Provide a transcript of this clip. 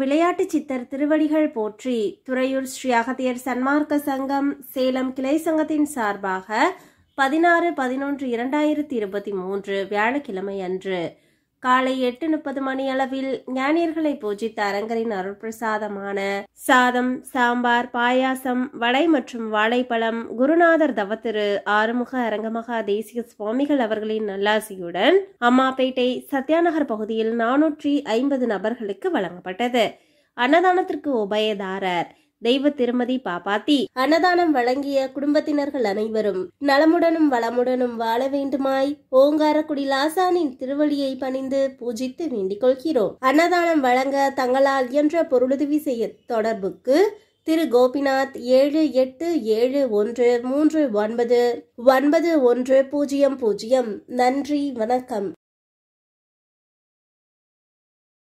விளையாட்டு சித்தர் திருவடிகள் போற்றி துறையூர் ஸ்ரீ அகத்தியர் சன்மார்க்க சங்கம் சேலம் கிளை சங்கத்தின் சார்பாக பதினாறு பதினொன்று இரண்டாயிரத்தி இருபத்தி மூன்று வியாழக்கிழமை அன்று காலை எட்டு முப்பது மணி அளவில் ஞானியர்களை பூஜித்த அரங்கரின் அருட்பிரசாதமான சாதம் சாம்பார் பாயாசம் வடை மற்றும் வாழைப்பழம் குருநாதர் தவத்திரு ஆறுமுக அரங்கமகா தேசிய சுவாமிகள் அவர்களின் நல்லாசியுடன் அம்மாப்பேட்டை சத்யாநகர் பகுதியில் நானூற்றி ஐம்பது நபர்களுக்கு வழங்கப்பட்டது அன்னதானத்திற்கு உபயதாரர் தெய்வ திருமதி பாப்பாத்தி அன்னதானம் வழங்கிய குடும்பத்தினர்கள் அனைவரும் நலமுடனும் வளமுடனும் வாழ வேண்டுமாய் ஓங்காரக்குடி லாசானின் திருவழியை பணிந்து பூஜித்து வேண்டிக் கொள்கிறோம் அன்னதானம் வழங்க தங்களால் என்ற பொருளுதவி செய்ய தொடர்புக்கு திரு கோபிநாத் ஏழு எட்டு ஏழு ஒன்று மூன்று ஒன்பது ஒன்பது ஒன்று பூஜ்ஜியம் பூஜ்ஜியம் நன்றி வணக்கம்